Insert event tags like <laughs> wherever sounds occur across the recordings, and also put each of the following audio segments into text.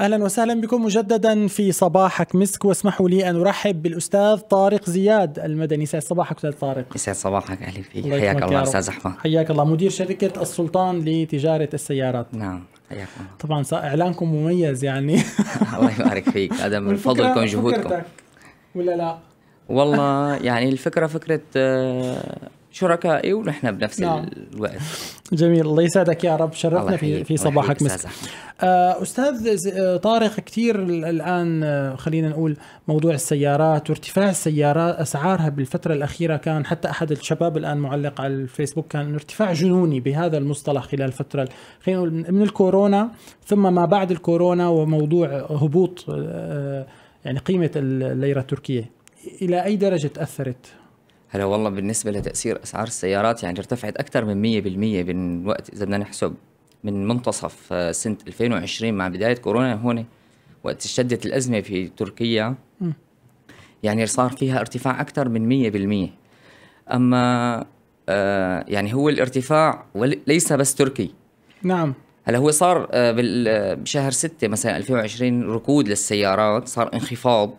اهلا وسهلا بكم مجددا في صباحك مسك واسمحوا لي ان ارحب بالاستاذ طارق زياد المدني يسعد صباحك استاذ طارق يسعد صباحك اهلا فيك حياك الله استاذ احمد حياك الله مدير شركه السلطان لتجاره السيارات نعم حياك الله طبعا اعلانكم مميز يعني <laughs> الله يبارك فيك هذا من فضلكم جهودكم ولا لا والله يعني الفكره فكره آه، شركائي ونحن بنفس نعم. الوقت جميل الله يسعدك يا رب شرفنا في في صباحك مسك آه، استاذ آه، طارق كثير الان آه، خلينا نقول موضوع السيارات وارتفاع السيارات اسعارها بالفتره الاخيره كان حتى احد الشباب الان معلق على الفيسبوك كان ارتفاع جنوني بهذا المصطلح خلال الفتره خلينا نقول من الكورونا ثم ما بعد الكورونا وموضوع هبوط يعني قيمه الليره التركيه الى اي درجه تاثرت هلا والله بالنسبه لتاثير اسعار السيارات يعني ارتفعت اكثر من 100% من وقت اذا بدنا نحسب من منتصف آه، سنه 2020 مع بدايه كورونا هون وقت اشتدت الازمه في تركيا يعني صار فيها ارتفاع اكثر من 100% اما آه يعني هو الارتفاع ليس بس تركي نعم هلا هو صار آه، آه، بشهر 6 مثلا 2020 ركود للسيارات صار انخفاض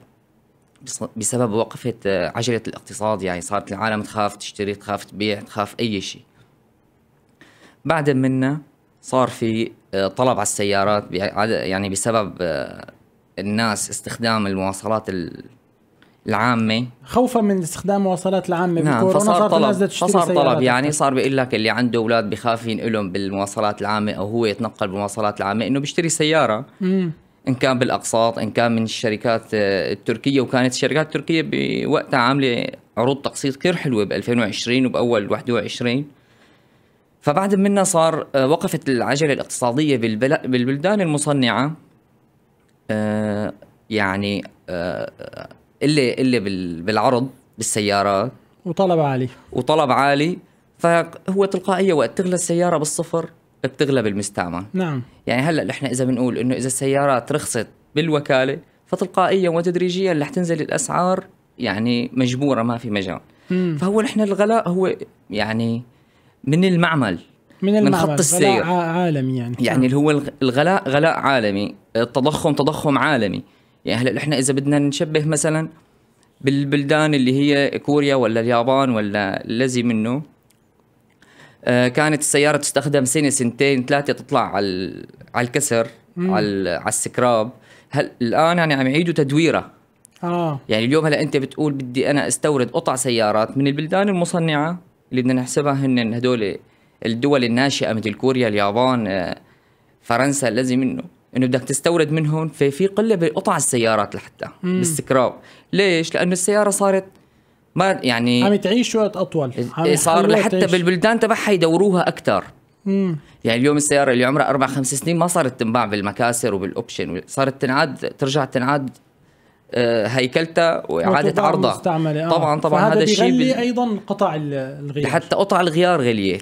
بسبب وقفت آه، عجلة الاقتصاد يعني صارت العالم تخاف تشتري تخاف تبيع تخاف أي شيء بعد منا صار في آه، طلب على السيارات يعني بسبب آه، الناس استخدام المواصلات العامة خوفا من استخدام المواصلات العامة نعم فصار طلب فصار طلب يعني صار بيقول لك اللي عنده اولاد بخاف ينقلهم بالمواصلات العامة او هو يتنقل بالمواصلات العامة انه بيشتري سيارة مم. ان كان بالاقساط ان كان من الشركات آه، التركيه وكانت الشركات التركيه بوقتها عامله عروض تقسيط كثير حلوه ب 2020 وباول 21 فبعد منا صار آه، وقفت العجله الاقتصاديه بالبلدان المصنعه آه، يعني اللي اللي بالعرض بالسيارات وطلب عالي وطلب عالي فهو تلقائيه وقت تغلى السياره بالصفر بتغلب المستعمل نعم يعني هلا نحن اذا بنقول انه اذا السيارات رخصت بالوكاله فتلقائيا وتدريجيا رح تنزل الاسعار يعني مجبوره ما في مجال مم. فهو نحن الغلاء هو يعني من المعمل من, المعمل. من خط السير غلاء عالمي يعني يعني نعم. اللي هو الغلاء غلاء عالمي التضخم تضخم عالمي يعني هلا نحن اذا بدنا نشبه مثلا بالبلدان اللي هي كوريا ولا اليابان ولا الذي منه آه، كانت السياره تستخدم سنه سنتين ثلاثه تطلع على على الكسر مم. على على السكراب هل الان يعني عم يعيدوا تدويرها اه يعني اليوم هلا انت بتقول بدي انا استورد قطع سيارات من البلدان المصنعه اللي بدنا نحسبها هن هدول الدول الناشئه مثل كوريا اليابان آه، فرنسا الذي منه انه بدك تستورد منهم ففي قله بقطع السيارات لحتى مم. بالسكراب ليش لانه السياره صارت ما يعني عم تعيش وقت اطول صار لحتى بالبلدان تبعها يدوروها اكثر يعني اليوم السياره اللي عمرها اربع خمس سنين ما صارت تنباع بالمكاسر وبالاوبشن صارت تنعاد ترجع تنعاد آه، هيكلتها واعاده عرضها مستعملة. آه. طبعا طبعا هذا الشيء بال... ايضا قطع الغيار لحتى قطع الغيار غليه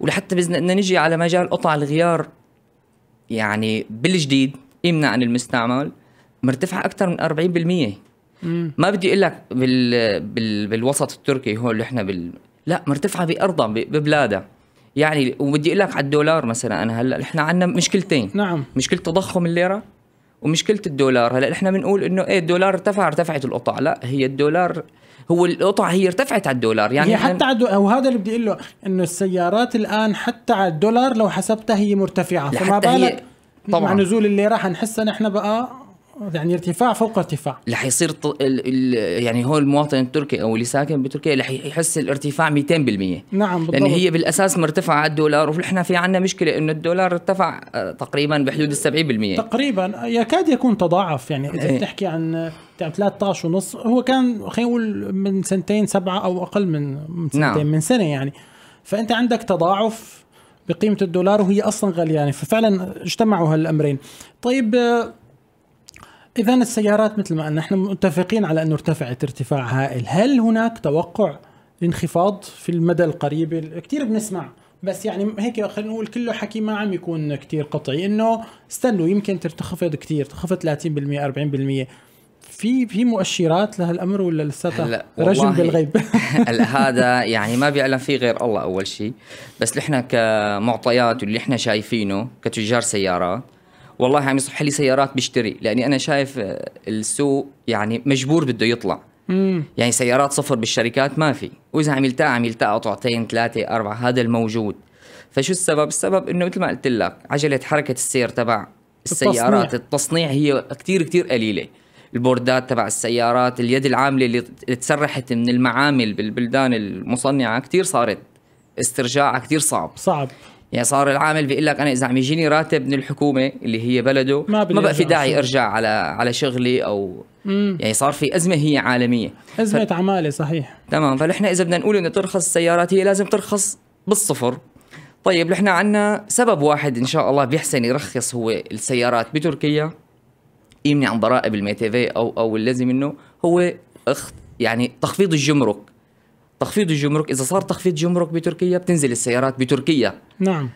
ولحتى بدنا نجي على مجال قطع الغيار يعني بالجديد يمنع عن المستعمل مرتفعه اكثر من 40% ما بدي اقول لك بال... بال... بالوسط التركي هو اللي احنا بال... لا مرتفعه بارضها ب... ببلادها يعني وبدي اقول لك على الدولار مثلا انا هلا احنا عندنا مشكلتين نعم مشكله تضخم الليره ومشكله الدولار هلا احنا بنقول انه ايه الدولار ارتفع ارتفعت القطع لا هي الدولار هو القطع هي ارتفعت على الدولار يعني هي حتى على الدولار وهذا اللي بدي اقول له انه السيارات الان حتى على الدولار لو حسبتها هي مرتفعه فما بالك طبعا مع نزول الليره حنحسها نحن بقى يعني ارتفاع فوق ارتفاع رح يصير ط... ال... ال... يعني هو المواطن التركي او اللي ساكن بتركيا رح يحس الارتفاع 200% نعم بالضبط لان هي بالاساس مرتفعه الدولار ونحن في عندنا مشكله انه الدولار ارتفع آه، تقريبا بحدود ال 70% تقريبا يكاد يكون تضاعف يعني اذا ايه. بتحكي عن 13 ونص هو كان خلينا نقول من سنتين سبعه او اقل من سنتين نعم. من سنه يعني فانت عندك تضاعف بقيمه الدولار وهي اصلا غاليه يعني ففعلا اجتمعوا هالامرين طيب آه، اذا السيارات مثل ما نحن متفقين على انه ارتفعت ارتفاع هائل، هل هناك توقع انخفاض في المدى القريب؟ كثير بنسمع بس يعني هيك خلينا نقول كله حكي ما عم يكون كثير قطعي انه استنوا يمكن ترتخفض كثير تخفض 30% 40% في في مؤشرات لهالامر ولا لساتها رجم بالغيب <laughs> <laughs> هذا يعني ما بيعلم فيه غير الله اول شيء بس نحن كمعطيات واللي احنا شايفينه كتجار سيارات والله عم يصح لي سيارات بشتري لاني انا شايف آه، السوق يعني مجبور بده يطلع يعني سيارات صفر بالشركات ما في واذا عملتها عملتها قطعتين ثلاثه اربعه هذا الموجود فشو السبب السبب انه مثل ما قلت لك عجله حركه السير تبع السيارات التصنيع, التصنيع هي كثير كثير قليله البوردات تبع السيارات اليد العامله اللي تسرحت من المعامل بالبلدان المصنعه كثير صارت استرجاعها كثير صعب صعب يعني صار العامل بيقول لك انا اذا عم يجيني راتب من الحكومه اللي هي بلده ما, ما بقى في داعي ارجع على على شغلي او مم. يعني صار في ازمه هي عالميه ازمه ف... عماله صحيح تمام فنحن اذا بدنا نقول انه ترخص السيارات هي لازم ترخص بالصفر طيب نحن عندنا سبب واحد ان شاء الله بيحسن يرخص هو السيارات بتركيا يمنع عن ضرائب الميتيفي او او الذي منه هو اخت يعني تخفيض الجمرك تخفيض الجمرك اذا صار تخفيض جمرك بتركيا بتنزل السيارات بتركيا نعم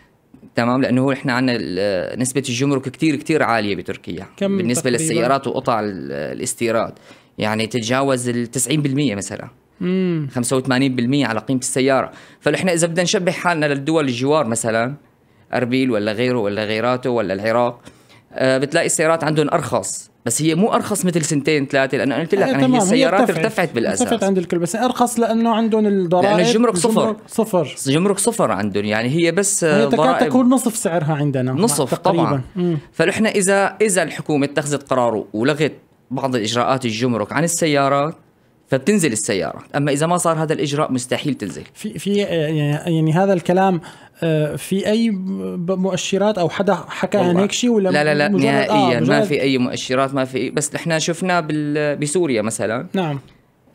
تمام لانه هو احنا عندنا نسبه الجمرك كثير كثير عاليه بتركيا كم بالنسبه تقريبا؟ للسيارات وقطع الاستيراد يعني تتجاوز ال 90% مثلا مم. 85% على قيمه السياره فنحن اذا بدنا نشبه حالنا للدول الجوار مثلا اربيل ولا غيره ولا غيراته ولا العراق آه، بتلاقي السيارات عندهم ارخص بس هي مو ارخص مثل سنتين ثلاثه لانه انا قلت لك إيه، انا هي السيارات ارتفعت, بالاساس ارتفعت عند الكل بس ارخص لانه عندهم الضرائب لانه الجمرك صفر صفر جمرك صفر عندهم يعني هي بس هي تكاد تكون نصف سعرها عندنا نصف تقريبا. طبعا فنحن اذا اذا الحكومه اتخذت قراره ولغت بعض الاجراءات الجمرك عن السيارات فبتنزل السياره اما اذا ما صار هذا الاجراء مستحيل تنزل في في يعني, يعني هذا الكلام آه، في اي مؤشرات او حدا حكى عن هيك شيء ولا لا لا لا آه، نهائيا آه ما في اي مؤشرات ما في بس نحن شفنا بسوريا مثلا نعم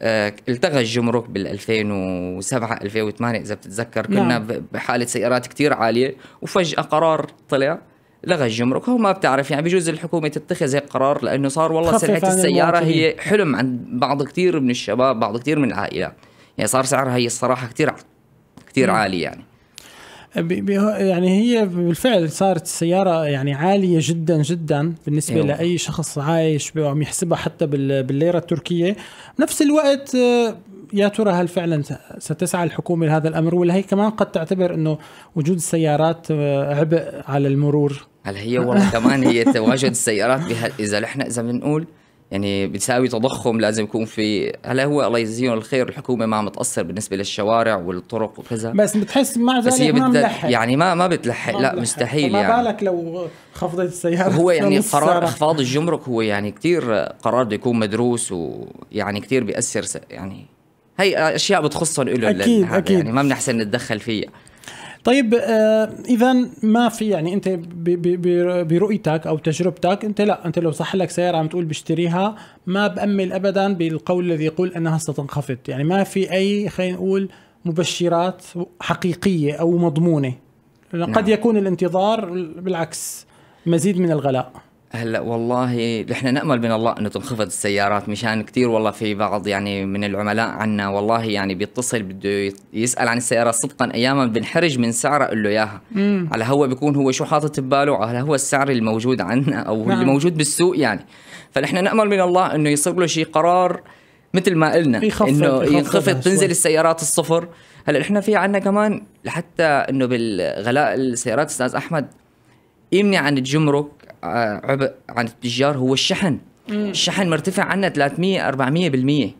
آه، التغى الجمرك بال 2007 2008 اذا بتتذكر كنا نعم. بحاله سيارات كثير عاليه وفجاه قرار طلع لغى الجمرك هو ما بتعرف يعني بجوز الحكومه تتخذ هيك قرار لانه صار والله سلعه السياره هي حلم عند بعض كثير من الشباب بعض كثير من العائلات يعني صار سعرها هي الصراحه كثير كثير عالي يعني يعني هي بالفعل صارت السيارة يعني عالية جدا جدا بالنسبة أيوة. لأي شخص عايش وعم يحسبها حتى بالليرة التركية نفس الوقت آه، يا ترى هل فعلا ستسعى الحكومة لهذا الأمر ولا هي كمان قد تعتبر أنه وجود السيارات آه، عبء على المرور هل هي والله كمان هي تواجد السيارات بها إذا نحن إذا بنقول يعني بتساوي تضخم لازم يكون في هلا هو الله يجزيهم الخير الحكومه ما عم تاثر بالنسبه للشوارع والطرق وكذا بس بتحس مع ذلك ما ملحق يعني ما ما بتلحق لا مستحيل يعني ما بالك لو خفضت السيارة هو يعني قرار اخفاض الجمرك هو يعني كثير قرار بده يكون مدروس ويعني كثير بياثر يعني هي اشياء بتخصهم له اكيد اكيد يعني ما بنحسن نتدخل فيها طيب آه، اذا ما في يعني انت برؤيتك او تجربتك انت لا انت لو صح لك سياره عم تقول بشتريها ما بامل ابدا بالقول الذي يقول انها ستنخفض يعني ما في اي خلينا نقول مبشرات حقيقيه او مضمونه قد نعم. يكون الانتظار بالعكس مزيد من الغلاء هلا والله نحن نامل من الله انه تنخفض السيارات مشان كثير والله في بعض يعني من العملاء عنا والله يعني بيتصل بده يسال عن السياره صدقا اياما بنحرج من سعرها اقول له اياها على هو بيكون هو شو حاطط بباله على هو السعر الموجود عنا او نعم. اللي موجود بالسوق يعني فنحن نامل من الله انه يصير له شيء قرار مثل ما قلنا انه ينخفض تنزل السيارات الصفر هلا نحن في عنا كمان لحتى انه بالغلاء السيارات استاذ احمد يمنع عن الجمرك عبء عن التجار هو الشحن مم. الشحن مرتفع عنا 300 400 بالمية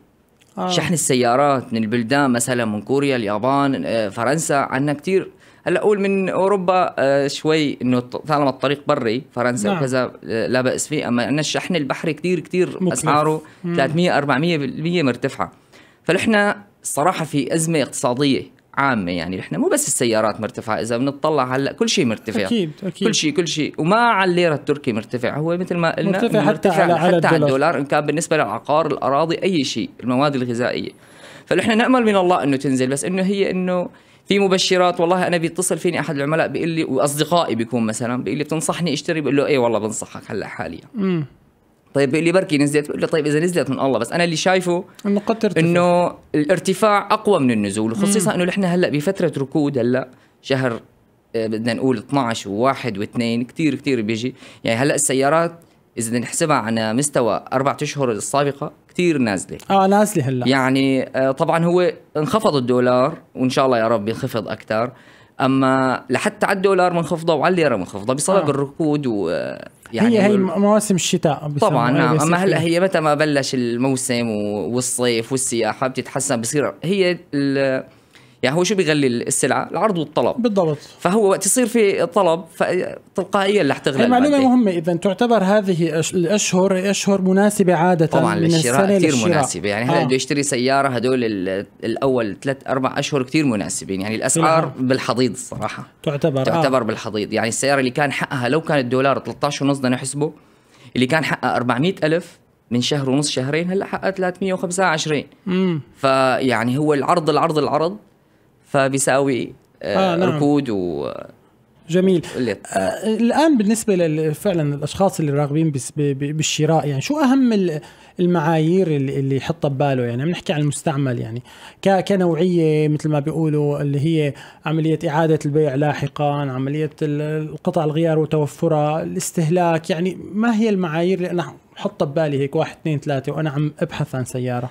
آه. شحن السيارات من البلدان مثلا من كوريا اليابان آه، فرنسا عنا كتير هلا اقول من اوروبا آه، شوي انه طالما الطريق بري فرنسا نعم. وكذا آه، لا باس فيه اما عندنا الشحن البحري كتير كتير مكلف. اسعاره مم. 300 400% مرتفعه فنحن الصراحه في ازمه اقتصاديه عامه يعني نحن مو بس السيارات مرتفعه اذا بنطلع هلا كل شيء مرتفع اكيد اكيد كل شيء كل شيء وما على الليره التركي مرتفع هو مثل ما قلنا مرتفع, مرتفع حتى, على, حتى على, الدولار. على الدولار ان كان بالنسبه للعقار الاراضي اي شيء المواد الغذائيه فنحن نامل من الله انه تنزل بس انه هي انه في مبشرات والله انا بيتصل فيني احد العملاء بيقول لي واصدقائي بيكون مثلا بيقول لي بتنصحني اشتري بقول له ايه والله بنصحك هلا حاليا طيب اللي بركي نزلت بقول له طيب اذا نزلت من الله بس انا اللي شايفه انه قد ترتفع انه الارتفاع اقوى من النزول خصيصا انه نحن هلا بفتره ركود هلا شهر آه، بدنا نقول 12 وواحد واثنين كثير كثير بيجي يعني هلا السيارات اذا بدنا نحسبها على مستوى اربع اشهر السابقه كثير نازله اه نازله هلا يعني آه طبعا هو انخفض الدولار وان شاء الله يا رب ينخفض اكثر اما لحتى على الدولار منخفضه وعلى الليره منخفضه بسبب آه. الركود و يعني هي هي مواسم الشتاء طبعا نعم إيه، اما هلا إيه. هي متى ما بلش الموسم والصيف والسياحه بتتحسن بصير هي يعني هو شو بيغلي السلعه العرض والطلب بالضبط فهو وقت يصير في طلب فتلقائيا رح تغلى معلومه مهمه اذا تعتبر هذه الاشهر اشهر مناسبه عاده طبعا من للشراء كثير مناسبه يعني هلا آه. بده يشتري سياره هدول الاول ثلاث اربع اشهر كثير مناسبين يعني الاسعار بالحضيض الصراحه تعتبر آه. تعتبر آه. بالحضيض يعني السياره اللي كان حقها لو كان الدولار 13 ونص بدنا نحسبه اللي كان حقها 400 ألف من شهر ونص شهرين هلا حقها 325 امم فيعني هو العرض العرض العرض فبيساوي آه, آه، نعم. ركود نعم. و جميل آه الان بالنسبه فعلا الاشخاص اللي راغبين بالشراء يعني شو اهم المعايير اللي اللي يحطها بباله يعني بنحكي عن المستعمل يعني كنوعيه مثل ما بيقولوا اللي هي عمليه اعاده البيع لاحقا عمليه القطع الغيار وتوفرها الاستهلاك يعني ما هي المعايير اللي انا حطها ببالي هيك واحد اثنين ثلاثه وانا عم ابحث عن سياره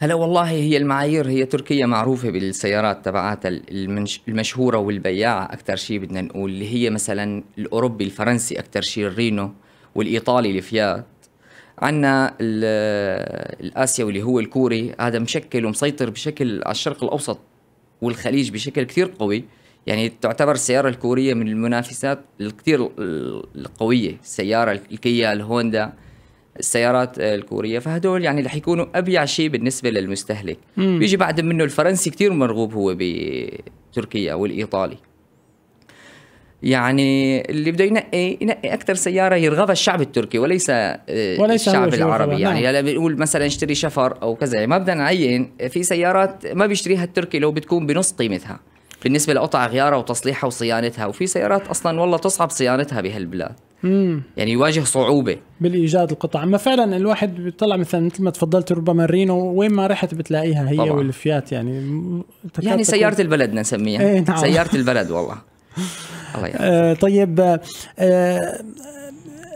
هلا والله هي المعايير هي تركيا معروفة بالسيارات تبعاتها المنش... المشهورة والبياعة أكثر شيء بدنا نقول اللي هي مثلا الأوروبي الفرنسي أكثر شيء الرينو والإيطالي الفيات عنا الآسيوي اللي هو الكوري هذا مشكل ومسيطر بشكل على الشرق الأوسط والخليج بشكل كثير قوي يعني تعتبر السيارة الكورية من المنافسات الكثير القوية السيارة الكيا الهوندا السيارات الكوريه فهدول يعني رح يكونوا ابيع شيء بالنسبه للمستهلك مم. بيجي بعد منه الفرنسي كثير مرغوب هو بتركيا والايطالي يعني اللي بده ينقي ينقي اكثر سياره يرغبها الشعب التركي وليس, آه، وليس الشعب العربي يعني نعم. يعني هلا بيقول مثلا اشتري شفر او كذا يعني ما بدنا نعين في سيارات ما بيشتريها التركي لو بتكون بنص قيمتها بالنسبه لقطع غيارها وتصليحها وصيانتها وفي سيارات اصلا والله تصعب صيانتها بهالبلاد يعني يواجه صعوبه بالايجاد القطع اما فعلا الواحد بيطلع مثلا مثل ما تفضلت ربما الرينو وين ما رحت بتلاقيها هي طبعا. والفيات يعني يعني سياره تكون... البلد نسميها ايه نعم. سياره البلد والله <laughs> الله يعني. آه طيب آه،, آه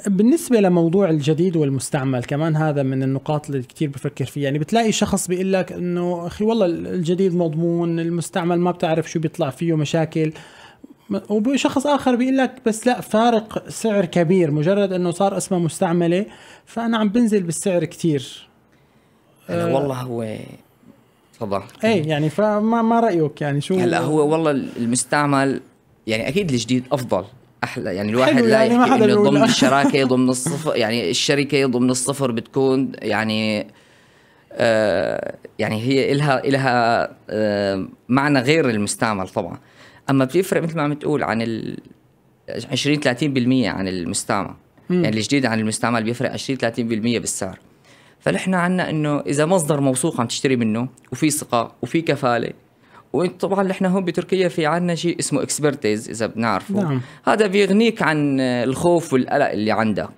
بالنسبه لموضوع الجديد والمستعمل كمان هذا من النقاط اللي كثير بفكر فيها يعني بتلاقي شخص بيقول لك انه اخي والله الجديد مضمون المستعمل ما بتعرف شو بيطلع فيه مشاكل وشخص اخر بيقول لك بس لا فارق سعر كبير مجرد انه صار اسمه مستعمله فانا عم بنزل بالسعر كثير أنا أه والله هو تفضل اي يعني فما ما رايك يعني شو هلا هو والله المستعمل يعني اكيد الجديد افضل احلى يعني الواحد لا يعني يحكي انه ضمن الشراكه <laughs> ضمن الصفر يعني الشركه ضمن الصفر بتكون يعني آه يعني هي إلها إلها آه معنى غير المستعمل طبعا اما بيفرق مثل ما عم تقول عن ال 20 30% عن المستعمل يعني الجديد عن المستعمل بيفرق 20 30% بالسعر فنحن عنا انه اذا مصدر موثوق عم تشتري منه وفي ثقه وفي كفاله وطبعا نحن هون بتركيا في عنا شيء اسمه اكسبرتيز اذا بنعرفه نعم. هذا بيغنيك عن الخوف والقلق اللي عندك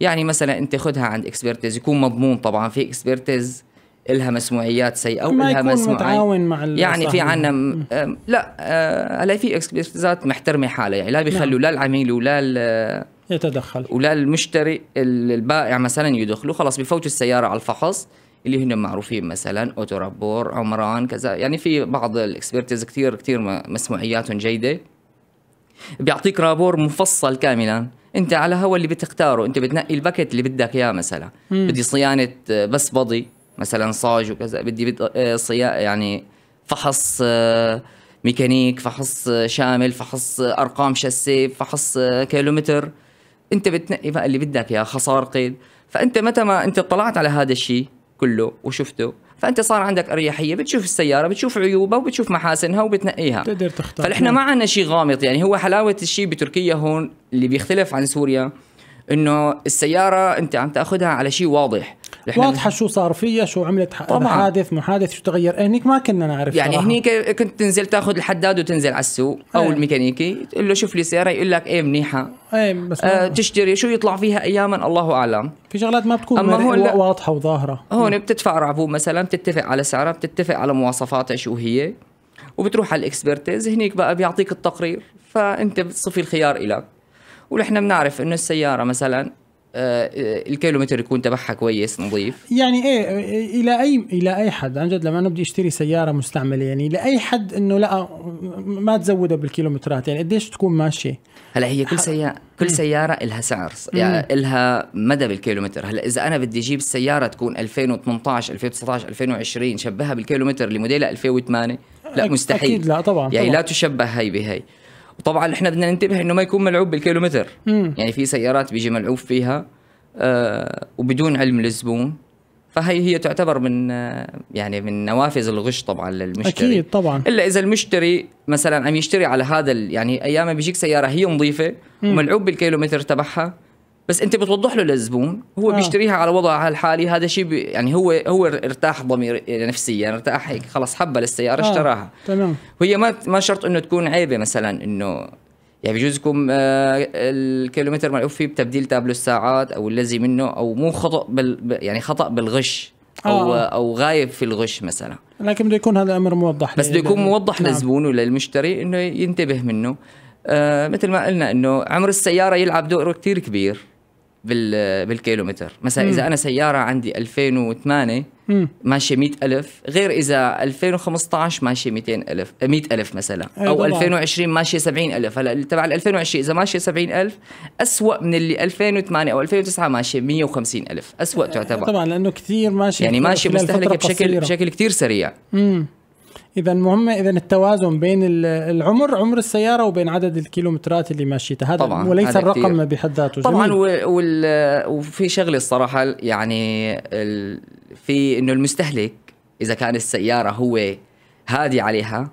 يعني مثلا انت خذها عند اكسبرتيز يكون مضمون طبعا في اكسبرتيز إلها مسموعيات سيئة وإلها مسموعيات متعاون مع يعني في عنا لا آه، هلا في اكسبرتيزات محترمة حالها يعني لا بيخلوا نعم. لا العميل ولا ال... يتدخل ولا المشتري البائع مثلا يدخلوا خلاص بفوتوا السيارة على الفحص اللي هن معروفين مثلا اوتو رابور عمران كذا يعني في بعض الاكسبرتيز كثير كثير مسموعياتهم جيده بيعطيك رابور مفصل كاملا انت على هوا اللي بتختاره انت بتنقي الباكت اللي بدك اياه مثلا مم. بدي صيانه آه، بس بضي مثلا صاج وكذا بدي آه، صيا يعني فحص آه، ميكانيك فحص آه، شامل فحص ارقام شاسيه فحص كيلومتر انت بتنقي بقى اللي بدك اياه خسار قيد فانت متى ما انت اطلعت على هذا الشيء كله وشفته فانت صار عندك اريحيه بتشوف السياره بتشوف عيوبها وبتشوف محاسنها وبتنقيها بتقدر تختار فنحن نعم. ما عندنا شيء غامض يعني هو حلاوه الشيء بتركيا هون اللي بيختلف عن سوريا انه السياره انت عم تاخذها على شيء واضح واضحه شو صار فيها شو عملت طبعا. حادث محادث شو تغير إيه، هنيك ما كنا نعرف يعني هنيك كنت تنزل تاخذ الحداد وتنزل على السوق او ايه. الميكانيكي تقول له شوف لي سياره يقول لك ايه منيحه ايه بس آه تشتري شو يطلع فيها اياما الله اعلم في شغلات ما بتكون أما هون واضحه وظاهره هون بتدفع رعبون مثلا بتتفق على سعرها بتتفق على مواصفاتها شو هي وبتروح على الاكسبرتيز هنيك بقى بيعطيك التقرير فانت بتصفي الخيار لك ونحن بنعرف انه السياره مثلا آه، الكيلومتر يكون تبعها كويس نظيف يعني ايه الى اي الى اي حد عن جد لما انا بدي اشتري سياره مستعمله يعني لاي حد انه لا ما تزودها بالكيلومترات يعني قديش تكون ماشيه هلا هي كل سياره كل سياره لها سعر يعني لها مدى بالكيلومتر هلا اذا انا بدي اجيب السياره تكون 2018 2019 2020 شبهها بالكيلومتر لموديلها 2008 لا مستحيل اكيد لا طبعا يعني طبعًا. لا تشبه هي بهي وطبعا احنا بدنا ننتبه انه ما يكون ملعوب بالكيلومتر مم. يعني في سيارات بيجي ملعوب فيها آه وبدون علم للزبون فهي هي تعتبر من آه، يعني من نوافذ الغش طبعا للمشتري اكيد طبعا الا اذا المشتري مثلا عم يشتري على هذا يعني ايام بيجيك سياره هي نظيفه وملعوب بالكيلومتر تبعها بس انت بتوضح له للزبون هو آه. بيشتريها على وضعها الحالي هذا شيء يعني هو هو ارتاح ضمير يعني نفسيا يعني ارتاح هيك خلص حبها للسياره آه. اشتراها تمام وهي ما ما شرط انه تكون عيبه مثلا انه يعني بجوز يكون آه، الكيلومتر ملعوب فيه بتبديل تابلو الساعات او الذي منه او مو خطا بال يعني خطا بالغش او آه. او غايب في الغش مثلا لكن بده يكون هذا الامر موضح بس بده يكون موضح نعم. للزبون وللمشتري انه ينتبه منه آه مثل ما قلنا انه عمر السياره يلعب دور كثير كبير بالكيلومتر مثلا مم. اذا انا سياره عندي 2008 ماشيه 100000 غير اذا 2015 ماشيه 200000 100000 مثلا أيوة او طبعا. 2020 ماشيه 70000 هلا تبع 2020 اذا ماشيه 70000 اسوء من اللي 2008 او 2009 ماشيه 150000 اسوء آه، تعتبر طبعا لانه كثير ماشي يعني ماشي مستهلكه بشكل بشكل كثير سريع مم. اذا مهمة اذا التوازن بين العمر عمر السياره وبين عدد الكيلومترات اللي ماشيتها هذا طبعا وليس هذا الرقم كتير. بحد ذاته طبعا وال... وفي شغله الصراحه يعني ال... في انه المستهلك اذا كان السياره هو هادي عليها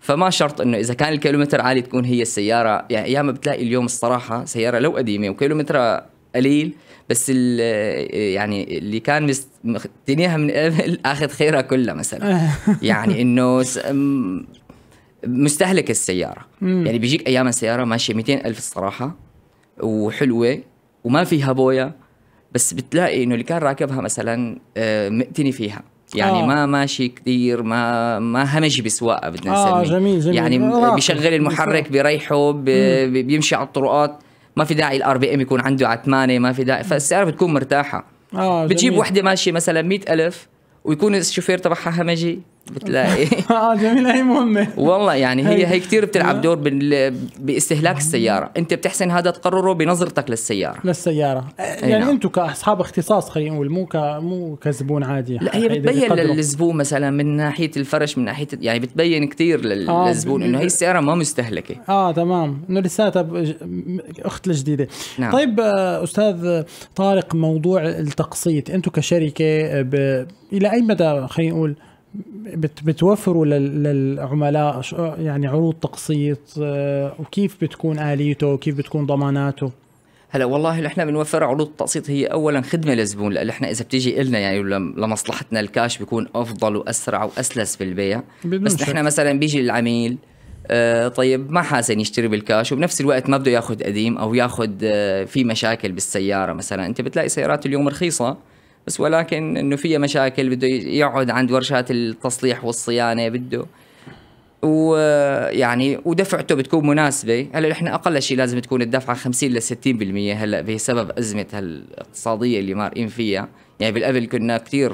فما شرط انه اذا كان الكيلومتر عالي تكون هي السياره يعني ياما بتلاقي اليوم الصراحه سياره لو قديمه وكيلومترها قليل بس يعني اللي كان مست... من قبل <laughs> اخذ خيرها كلها مثلا <laughs> يعني انه س... مستهلك السياره مم. يعني بيجيك ايام السياره ماشيه 200 الف الصراحه وحلوه وما فيها بويا بس بتلاقي انه اللي كان راكبها مثلا آه، مقتني فيها يعني آه. ما ماشي كثير ما ما همجي بسواقه بدنا آه، نسميه آه جميل جميل يعني بيشغل المحرك بيريحه بيمشي على الطرقات ما في داعي الار بي ام يكون عنده على 8 ما في داعي فالسياره بتكون مرتاحه آه بتجيب وحده ماشيه مثلا 100000 ويكون الشوفير تبعها همجي بتلاقي <laughs> اه جميل هي مهمة والله يعني هي هي كثير بتلعب دور باستهلاك السيارة، أنت بتحسن هذا تقرره بنظرتك للسيارة للسيارة، يعني أنتم نعم. كأصحاب اختصاص خلينا نقول مو ك... مو كزبون عادي لا هي يعني، بتبين للزبون مثلا من ناحية الفرش من ناحية يعني بتبين كثير آه، للزبون إنه هي السيارة ما مستهلكة اه تمام إنه لساتها أخت الجديدة نعم. طيب آه، أستاذ طارق موضوع التقسيط، أنتم كشركة آه، إلى أي مدى خلينا نقول بتوفروا للعملاء يعني عروض تقسيط آه، وكيف بتكون اليته وكيف بتكون ضماناته هلا والله نحن بنوفر عروض التقسيط هي اولا خدمه للزبون لان احنا اذا بتيجي النا يعني لمصلحتنا الكاش بيكون افضل واسرع واسلس بالبيع بس نحن مثلا بيجي العميل آه طيب ما حاسن يشتري بالكاش وبنفس الوقت ما بده ياخذ قديم او ياخذ آه في مشاكل بالسياره مثلا انت بتلاقي سيارات اليوم رخيصه بس ولكن انه فيها مشاكل بده يقعد عند ورشات التصليح والصيانه بده ويعني ودفعته بتكون مناسبه هلا نحن اقل شيء لازم تكون الدفعه 50 ل 60% هلا بسبب ازمه الاقتصاديه اللي مارقين فيها يعني بالقبل كنا كثير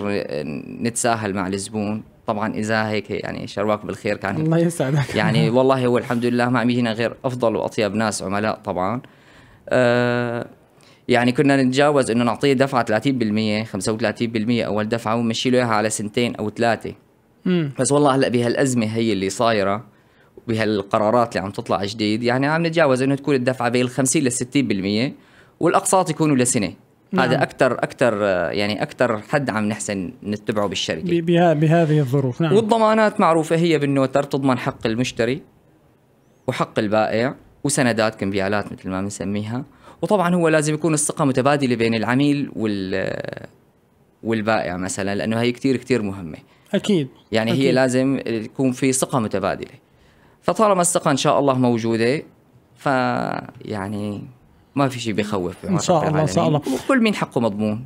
نتساهل مع الزبون طبعا اذا هيك يعني شرواك بالخير كان الله يسعدك يعني والله هو الحمد لله ما عم يجينا غير افضل واطيب ناس عملاء طبعا أه يعني كنا نتجاوز انه نعطيه دفعه 30% 35% اول دفعه ونمشي له اياها على سنتين او ثلاثه مم. بس والله هلا بهالازمه هي اللي صايره بهالقرارات اللي عم تطلع جديد يعني عم نتجاوز انه تكون الدفعه بين ال 50 لل 60% والاقساط يكونوا لسنه نعم. هذا اكثر اكثر يعني اكثر حد عم نحسن نتبعه بالشركه بها بهذه الظروف نعم والضمانات معروفه هي بالنوتر تضمن حق المشتري وحق البائع وسندات كمبيالات مثل ما بنسميها وطبعا هو لازم يكون الثقه متبادله بين العميل وال والبائع مثلا لانه هي كثير كثير مهمه اكيد يعني أكيد. هي لازم يكون في ثقه متبادله فطالما الثقه ان شاء الله موجوده فيعني ما في شيء بخوف ان شاء الله ان شاء الله وكل مين حقه مضمون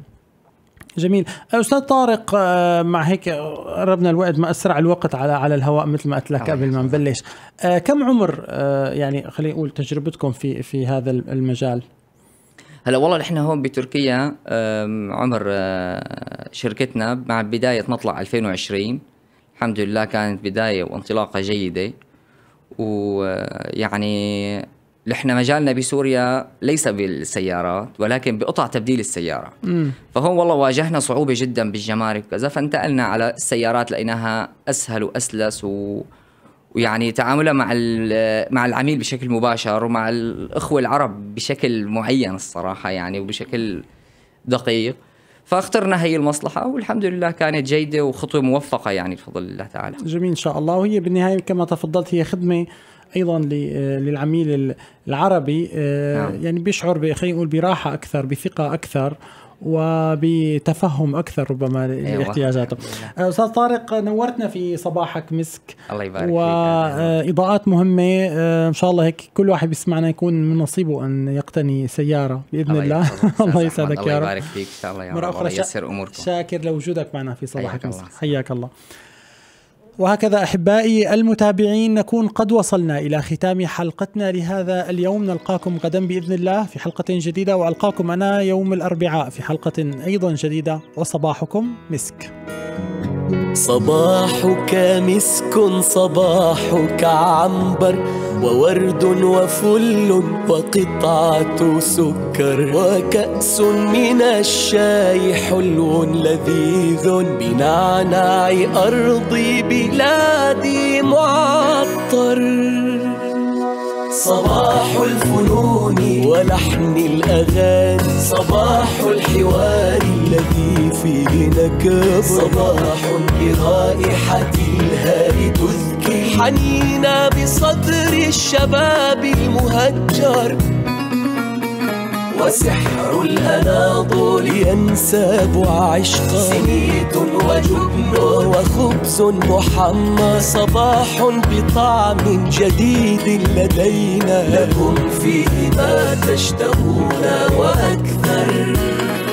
جميل استاذ طارق آه، مع هيك قربنا الوقت ما اسرع الوقت على على الهواء مثل ما قلت لك قبل ما نبلش آه، كم عمر آه، يعني خلينا نقول تجربتكم في في هذا المجال هلا والله نحن هون بتركيا عمر آه، شركتنا مع بداية مطلع 2020 الحمد لله كانت بداية وانطلاقة جيدة ويعني آه، نحن مجالنا بسوريا ليس بالسيارات ولكن بقطع تبديل السيارة فهون والله واجهنا صعوبة جدا بالجمارك كذا فانتقلنا على السيارات لقيناها أسهل وأسلس و... ويعني تعامله مع مع العميل بشكل مباشر ومع الاخوه العرب بشكل معين الصراحه يعني وبشكل دقيق فاخترنا هي المصلحة والحمد لله كانت جيدة وخطوة موفقة يعني بفضل الله تعالى جميل إن شاء الله وهي بالنهاية كما تفضلت هي خدمة ايضا للعميل العربي آه، نعم. يعني بيشعر خلينا نقول براحه اكثر بثقه اكثر وبتفهم اكثر ربما أيوة، لاحتياجاته. أيوة. استاذ طارق نورتنا في صباحك مسك الله يبارك واضاءات آه، مهمه آه، ان شاء الله هيك كل واحد بيسمعنا يكون من نصيبه ان يقتني سياره باذن الله الله يسعدك <laughs> يا رب الله يبارك فيك ان شاء الله يا رب مره اخرى اموركم شاكر لوجودك معنا في صباحك مسك حياك الله. وهكذا احبائي المتابعين نكون قد وصلنا الى ختام حلقتنا لهذا اليوم نلقاكم غدا باذن الله في حلقه جديده والقاكم انا يوم الاربعاء في حلقه ايضا جديده وصباحكم مسك. صباحك مسك صباحك عنبر وورد وفل وقطعة سكر وكأس من الشاي حلو لذيذ بنعناع أرضي به بلادي معطر صباح الفنون ولحن الأغاني صباح الحوار الذي فيه نكبر صباح برائحة الهار تذكر حنينا بصدر الشباب المهجر وسحر الأناضول ينساب عشقا سميت وجبن وخبز محمى صباح بطعم جديد لدينا لكم فيه ما تشتهون وأكثر